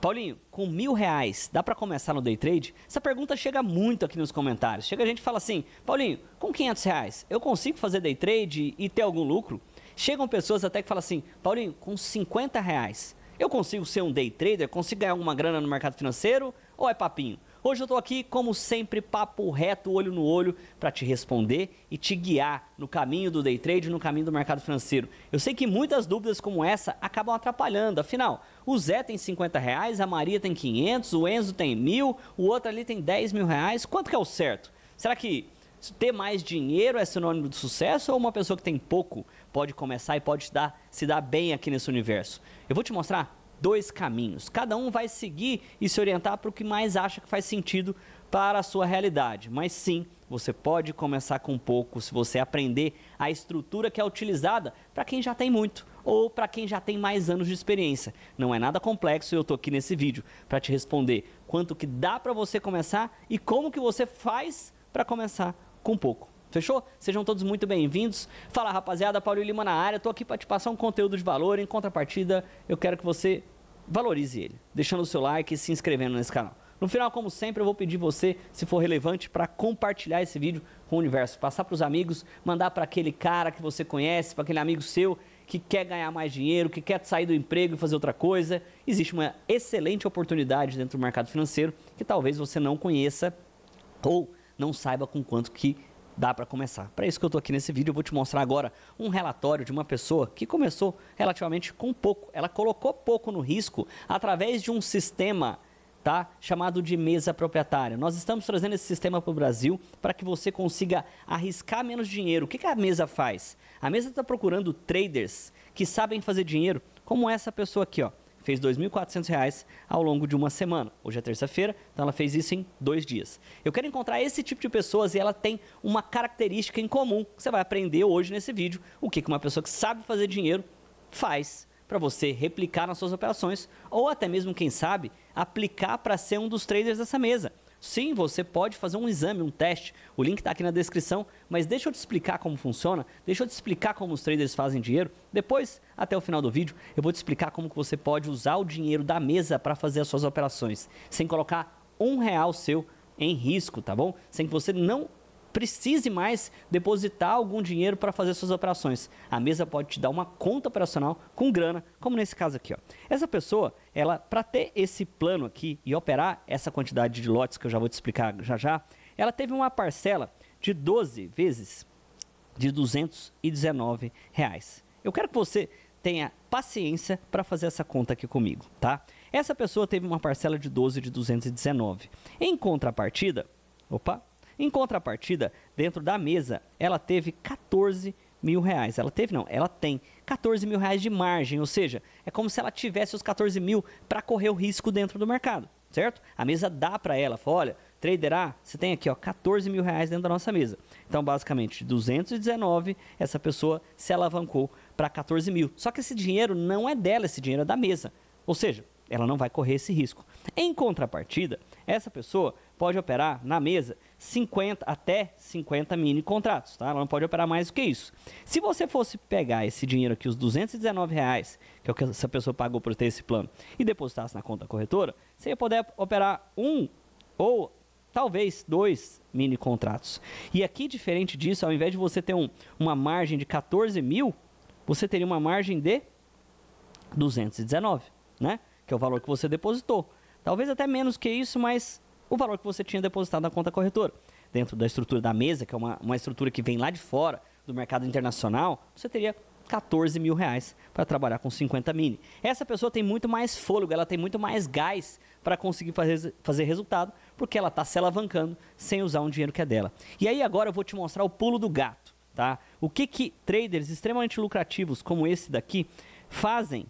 Paulinho, com mil reais, dá para começar no day trade? Essa pergunta chega muito aqui nos comentários. Chega a gente fala assim, Paulinho, com 500 reais, eu consigo fazer day trade e ter algum lucro? Chegam pessoas até que falam assim, Paulinho, com 50 reais, eu consigo ser um day trader? Consigo ganhar alguma grana no mercado financeiro? Ou é papinho? Hoje eu estou aqui, como sempre, papo reto, olho no olho, para te responder e te guiar no caminho do day trade, no caminho do mercado financeiro. Eu sei que muitas dúvidas como essa acabam atrapalhando, afinal, o Zé tem 50 reais, a Maria tem 500, o Enzo tem mil, o outro ali tem 10 mil reais. Quanto que é o certo? Será que ter mais dinheiro é sinônimo de sucesso ou uma pessoa que tem pouco pode começar e pode dar, se dar bem aqui nesse universo? Eu vou te mostrar dois caminhos. Cada um vai seguir e se orientar para o que mais acha que faz sentido para a sua realidade. Mas sim, você pode começar com pouco se você aprender a estrutura que é utilizada para quem já tem muito ou para quem já tem mais anos de experiência. Não é nada complexo e eu estou aqui nesse vídeo para te responder quanto que dá para você começar e como que você faz para começar com pouco. Fechou? Sejam todos muito bem-vindos. Fala rapaziada, Paulo Lima na área. estou aqui para te passar um conteúdo de valor. Em contrapartida, eu quero que você valorize ele, deixando o seu like e se inscrevendo nesse canal. No final, como sempre, eu vou pedir você, se for relevante, para compartilhar esse vídeo com o universo, passar para os amigos, mandar para aquele cara que você conhece, para aquele amigo seu que quer ganhar mais dinheiro, que quer sair do emprego e fazer outra coisa. Existe uma excelente oportunidade dentro do mercado financeiro que talvez você não conheça ou não saiba com quanto que dá para começar. Para isso que eu estou aqui nesse vídeo, eu vou te mostrar agora um relatório de uma pessoa que começou relativamente com pouco. Ela colocou pouco no risco através de um sistema tá? chamado de mesa proprietária. Nós estamos trazendo esse sistema para o Brasil para que você consiga arriscar menos dinheiro. O que, que a mesa faz? A mesa está procurando traders que sabem fazer dinheiro, como essa pessoa aqui, ó fez R$ 2.400 ao longo de uma semana. Hoje é terça-feira, então ela fez isso em dois dias. Eu quero encontrar esse tipo de pessoas e ela tem uma característica em comum. que Você vai aprender hoje nesse vídeo o que uma pessoa que sabe fazer dinheiro faz para você replicar nas suas operações ou até mesmo, quem sabe, aplicar para ser um dos traders dessa mesa. Sim, você pode fazer um exame, um teste. O link está aqui na descrição. Mas deixa eu te explicar como funciona. Deixa eu te explicar como os traders fazem dinheiro. Depois, até o final do vídeo, eu vou te explicar como que você pode usar o dinheiro da mesa para fazer as suas operações, sem colocar um real seu em risco, tá bom? Sem que você não precise mais depositar algum dinheiro para fazer suas operações. A mesa pode te dar uma conta operacional com grana, como nesse caso aqui. Ó. Essa pessoa, ela para ter esse plano aqui e operar essa quantidade de lotes que eu já vou te explicar já já, ela teve uma parcela de 12 vezes de 219 reais. Eu quero que você tenha paciência para fazer essa conta aqui comigo, tá? Essa pessoa teve uma parcela de 12 de 219. Em contrapartida, opa, em contrapartida, dentro da mesa, ela teve 14 mil reais. Ela teve, não, ela tem 14 mil reais de margem, ou seja, é como se ela tivesse os 14 mil para correr o risco dentro do mercado, certo? A mesa dá para ela, fala, olha, trader A, você tem aqui ó, 14 mil reais dentro da nossa mesa. Então, basicamente, 219, essa pessoa se alavancou para 14 mil. Só que esse dinheiro não é dela, esse dinheiro é da mesa. Ou seja, ela não vai correr esse risco. Em contrapartida, essa pessoa pode operar na mesa 50, até 50 mini contratos, tá? Ela não pode operar mais do que isso. Se você fosse pegar esse dinheiro aqui, os 219 reais, que é o que essa pessoa pagou por ter esse plano, e depositasse na conta corretora, você ia poder operar um ou talvez dois mini contratos. E aqui, diferente disso, ao invés de você ter um, uma margem de 14 mil, você teria uma margem de 219, né? Que é o valor que você depositou. Talvez até menos que isso, mas o valor que você tinha depositado na conta corretora. Dentro da estrutura da mesa, que é uma, uma estrutura que vem lá de fora do mercado internacional, você teria 14 mil reais para trabalhar com 50 mini. Essa pessoa tem muito mais fôlego, ela tem muito mais gás para conseguir fazer, fazer resultado, porque ela está se alavancando sem usar um dinheiro que é dela. E aí agora eu vou te mostrar o pulo do gato, tá? O que que traders extremamente lucrativos como esse daqui fazem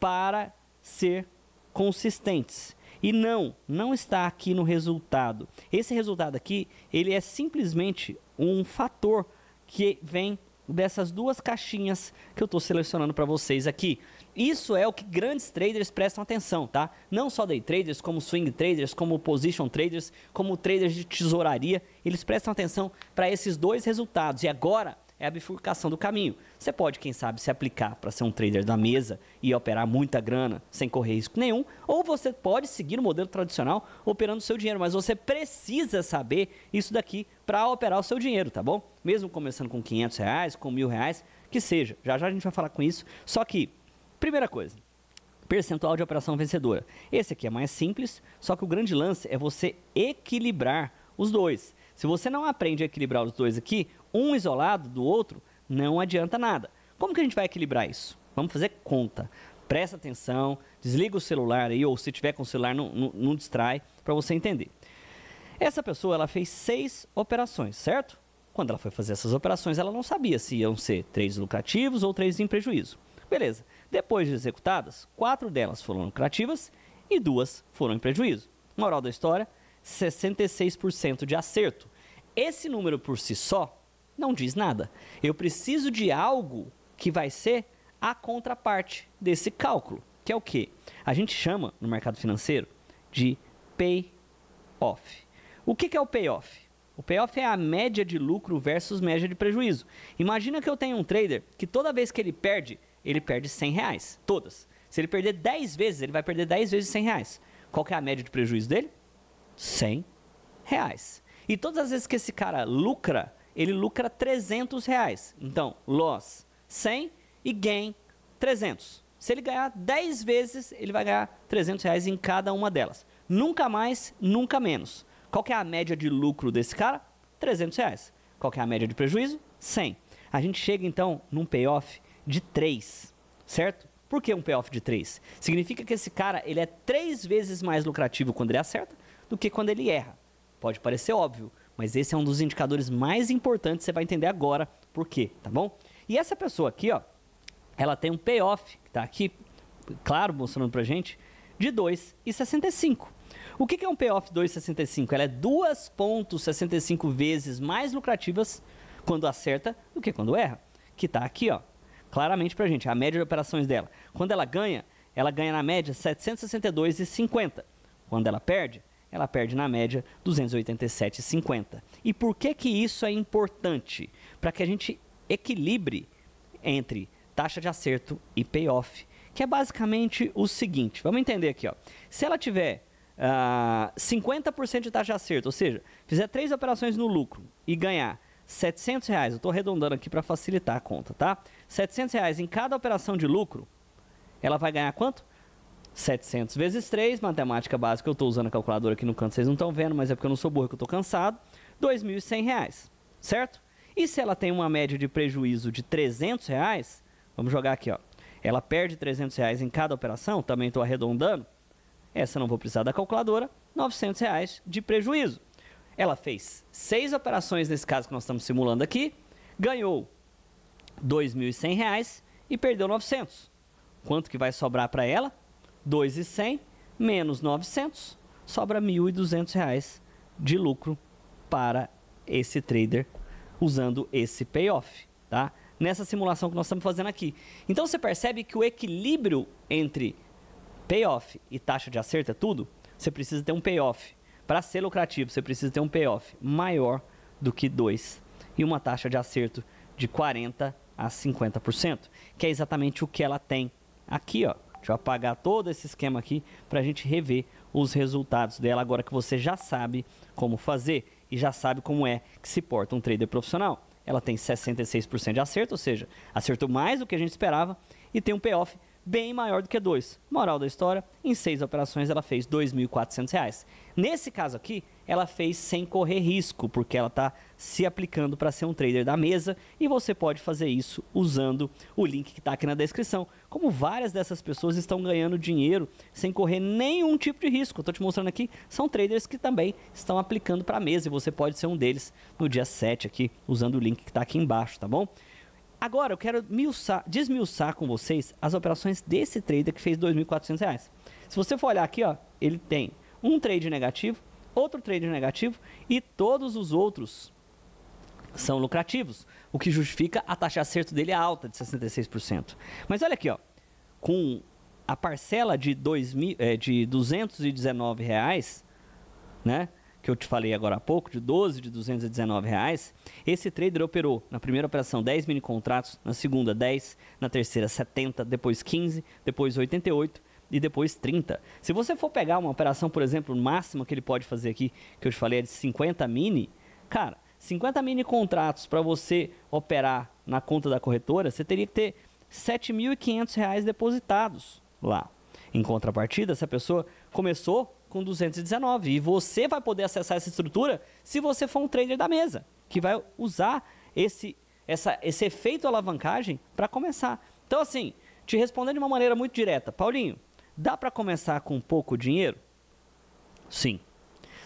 para ser consistentes. E não, não está aqui no resultado. Esse resultado aqui, ele é simplesmente um fator que vem dessas duas caixinhas que eu estou selecionando para vocês aqui. Isso é o que grandes traders prestam atenção, tá? Não só day traders, como swing traders, como position traders, como traders de tesouraria, eles prestam atenção para esses dois resultados. E agora é a bifurcação do caminho. Você pode, quem sabe, se aplicar para ser um trader da mesa e operar muita grana sem correr risco nenhum, ou você pode seguir o modelo tradicional operando seu dinheiro, mas você precisa saber isso daqui para operar o seu dinheiro, tá bom? Mesmo começando com 500 reais, com mil reais, que seja. Já já a gente vai falar com isso. Só que, primeira coisa, percentual de operação vencedora. Esse aqui é mais simples, só que o grande lance é você equilibrar os dois. Se você não aprende a equilibrar os dois aqui, um isolado do outro, não adianta nada. Como que a gente vai equilibrar isso? Vamos fazer conta. Presta atenção, desliga o celular aí, ou se tiver com o celular, não, não, não distrai, para você entender. Essa pessoa ela fez seis operações, certo? Quando ela foi fazer essas operações, ela não sabia se iam ser três lucrativos ou três em prejuízo. Beleza. Depois de executadas, quatro delas foram lucrativas e duas foram em prejuízo. Moral da história, 66% de acerto. Esse número por si só não diz nada. Eu preciso de algo que vai ser a contraparte desse cálculo, que é o que a gente chama no mercado financeiro de payoff. O que, que é o payoff? O payoff é a média de lucro versus média de prejuízo. Imagina que eu tenho um trader que toda vez que ele perde, ele perde 100 reais, todas. Se ele perder 10 vezes, ele vai perder 10 vezes 100 reais. Qual que é a média de prejuízo dele? 100 reais. E todas as vezes que esse cara lucra, ele lucra 300 reais. Então, loss 100 e gain 300. Se ele ganhar 10 vezes, ele vai ganhar 300 reais em cada uma delas. Nunca mais, nunca menos. Qual que é a média de lucro desse cara? 300 reais. Qual que é a média de prejuízo? 100. A gente chega então num payoff de 3, certo? Por que um payoff de 3? Significa que esse cara ele é 3 vezes mais lucrativo quando ele acerta do que quando ele erra. Pode parecer óbvio, mas esse é um dos indicadores mais importantes, você vai entender agora por quê, tá bom? E essa pessoa aqui, ó, ela tem um payoff, que tá aqui, claro, mostrando pra gente, de 2,65. O que é um payoff 2,65? Ela é 2,65 vezes mais lucrativas quando acerta do que quando erra, que tá aqui, ó, claramente pra gente, a média de operações dela. Quando ela ganha, ela ganha na média 762,50. Quando ela perde, ela perde na média 287,50. E por que que isso é importante? Para que a gente equilibre entre taxa de acerto e payoff, que é basicamente o seguinte, vamos entender aqui, ó. Se ela tiver uh, ah, 50% de taxa de acerto, ou seja, fizer três operações no lucro e ganhar 700 reais, eu estou arredondando aqui para facilitar a conta, tá? 700 reais em cada operação de lucro, ela vai ganhar quanto? 700 vezes 3, matemática básica, eu estou usando a calculadora aqui no canto, vocês não estão vendo, mas é porque eu não sou burro, que eu estou cansado, R$ reais certo? E se ela tem uma média de prejuízo de 300 reais, vamos jogar aqui, ó. ela perde 300 reais em cada operação, também estou arredondando, essa não vou precisar da calculadora, 900 reais de prejuízo. Ela fez seis operações nesse caso que nós estamos simulando aqui, ganhou R$ 2.100 e perdeu 900. Quanto que vai sobrar para ela? 2,100 menos 900, sobra R$ 1.200 de lucro para esse trader usando esse payoff, tá? Nessa simulação que nós estamos fazendo aqui. Então você percebe que o equilíbrio entre payoff e taxa de acerto é tudo? Você precisa ter um payoff. Para ser lucrativo, você precisa ter um payoff maior do que 2 e uma taxa de acerto de 40 a 50%, que é exatamente o que ela tem aqui, ó. Deixa eu apagar todo esse esquema aqui para a gente rever os resultados dela agora que você já sabe como fazer e já sabe como é que se porta um trader profissional. Ela tem 66% de acerto, ou seja, acertou mais do que a gente esperava e tem um payoff bem maior do que 2. Moral da história, em seis operações ela fez R$ 2.400. Nesse caso aqui, ela fez sem correr risco, porque ela está se aplicando para ser um trader da mesa e você pode fazer isso usando o link que está aqui na descrição. Como várias dessas pessoas estão ganhando dinheiro sem correr nenhum tipo de risco, estou te mostrando aqui, são traders que também estão aplicando para a mesa e você pode ser um deles no dia 7 aqui, usando o link que está aqui embaixo, tá bom? Agora eu quero miuçar, desmiuçar com vocês as operações desse trader que fez R$ 2.400. Se você for olhar aqui, ó, ele tem um trade negativo, outro trader negativo e todos os outros são lucrativos, o que justifica a taxa de acerto dele alta de 66%. Mas olha aqui, ó, com a parcela de, dois mil, é, de 219 reais, né, que eu te falei agora há pouco, de 12 de 219 reais, esse trader operou na primeira operação 10 mini contratos, na segunda 10, na terceira 70, depois 15, depois 88 e depois 30. Se você for pegar uma operação, por exemplo, máxima que ele pode fazer aqui, que eu te falei, é de 50 mini, cara, 50 mini contratos para você operar na conta da corretora, você teria que ter R$ 7.500 depositados lá. Em contrapartida, essa pessoa começou com 219 e você vai poder acessar essa estrutura se você for um trader da mesa, que vai usar esse essa, esse efeito alavancagem para começar. Então assim, te respondendo de uma maneira muito direta, Paulinho, Dá para começar com pouco dinheiro? Sim.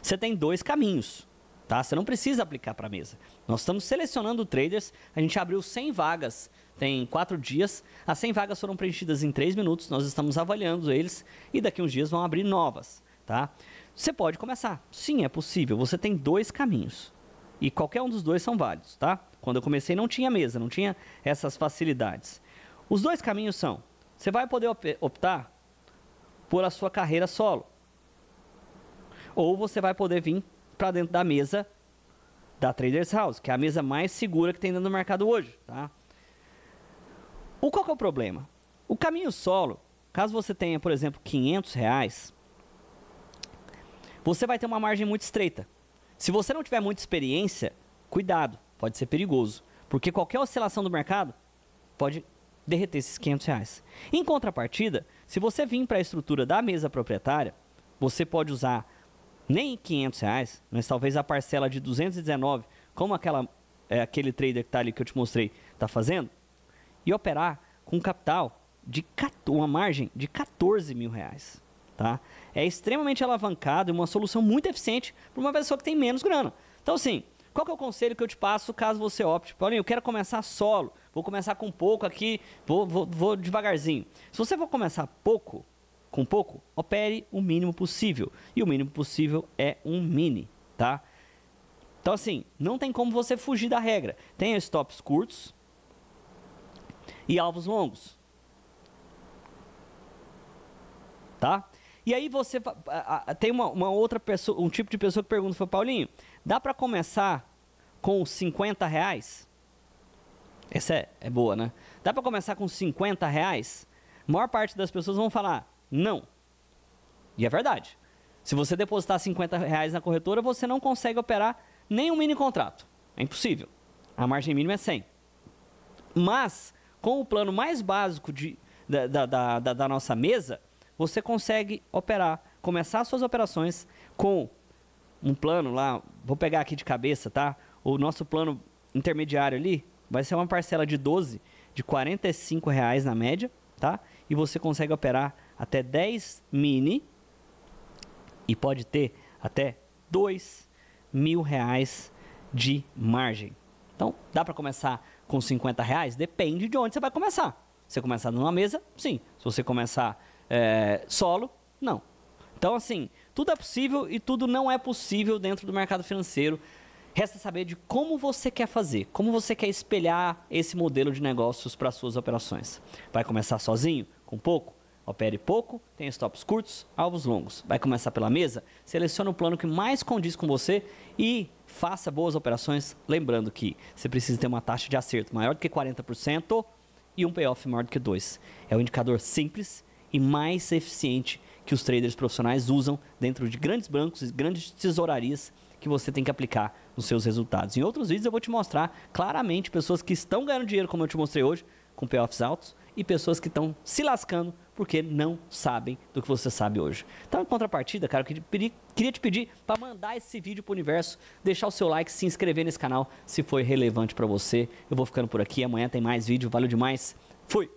Você tem dois caminhos, tá? Você não precisa aplicar para mesa. Nós estamos selecionando traders, a gente abriu 100 vagas, tem 4 dias. As 100 vagas foram preenchidas em 3 minutos, nós estamos avaliando eles e daqui uns dias vão abrir novas, tá? Você pode começar. Sim, é possível. Você tem dois caminhos. E qualquer um dos dois são válidos, tá? Quando eu comecei não tinha mesa, não tinha essas facilidades. Os dois caminhos são: você vai poder optar por a sua carreira solo. Ou você vai poder vir para dentro da mesa da Traders House, que é a mesa mais segura que tem dentro do mercado hoje, tá? O qual é o problema? O caminho solo, caso você tenha, por exemplo, 500 reais, você vai ter uma margem muito estreita. Se você não tiver muita experiência, cuidado, pode ser perigoso, porque qualquer oscilação do mercado pode derreter esses 500 reais. Em contrapartida, se você vir para a estrutura da mesa proprietária, você pode usar nem 500 reais, mas talvez a parcela de 219, como aquela, é, aquele trader que está ali que eu te mostrei está fazendo, e operar com capital de uma margem de 14 mil reais. Tá? É extremamente alavancado e uma solução muito eficiente para uma pessoa que tem menos grana. Então, assim, qual que é o conselho que eu te passo caso você opte? Paulinho, eu quero começar solo, vou começar com pouco aqui, vou, vou, vou devagarzinho. Se você for começar pouco, com pouco, opere o mínimo possível. E o mínimo possível é um mini, tá? Então, assim, não tem como você fugir da regra. Tem stops curtos e alvos longos. Tá? E aí você tem uma, uma outra pessoa, um tipo de pessoa que pergunta, foi Paulinho, dá para começar com 50 reais? Essa é, é boa, né? Dá para começar com 50 reais? A maior parte das pessoas vão falar não. E é verdade. Se você depositar 50 reais na corretora, você não consegue operar nem um mini contrato. É impossível. A margem mínima é 100. Mas, com o plano mais básico de, da, da, da, da nossa mesa, você consegue operar, começar suas operações com um plano lá, vou pegar aqui de cabeça, tá? O nosso plano intermediário ali vai ser uma parcela de 12, de 45 reais na média, tá? E você consegue operar até 10 mini e pode ter até 2 mil reais de margem. Então, dá para começar com 50 reais? Depende de onde você vai começar. Se você começar numa mesa, sim. Se você começar é, solo, não. Então, assim, tudo é possível e tudo não é possível dentro do mercado financeiro. Resta saber de como você quer fazer, como você quer espelhar esse modelo de negócios para suas operações. Vai começar sozinho, com pouco? Opere pouco, tem stops curtos, alvos longos. Vai começar pela mesa? Selecione o plano que mais condiz com você e faça boas operações. Lembrando que você precisa ter uma taxa de acerto maior do que 40% e um payoff maior do que 2. É um indicador simples e mais eficiente que os traders profissionais usam dentro de grandes bancos e grandes tesourarias que você tem que aplicar nos seus resultados. Em outros vídeos eu vou te mostrar claramente pessoas que estão ganhando dinheiro, como eu te mostrei hoje, com payoffs altos, e pessoas que estão se lascando porque não sabem do que você sabe hoje. Então, em contrapartida, cara, eu queria, pedir, queria te pedir para mandar esse vídeo para o universo, deixar o seu like, se inscrever nesse canal se foi relevante para você. Eu vou ficando por aqui, amanhã tem mais vídeo, valeu demais, fui!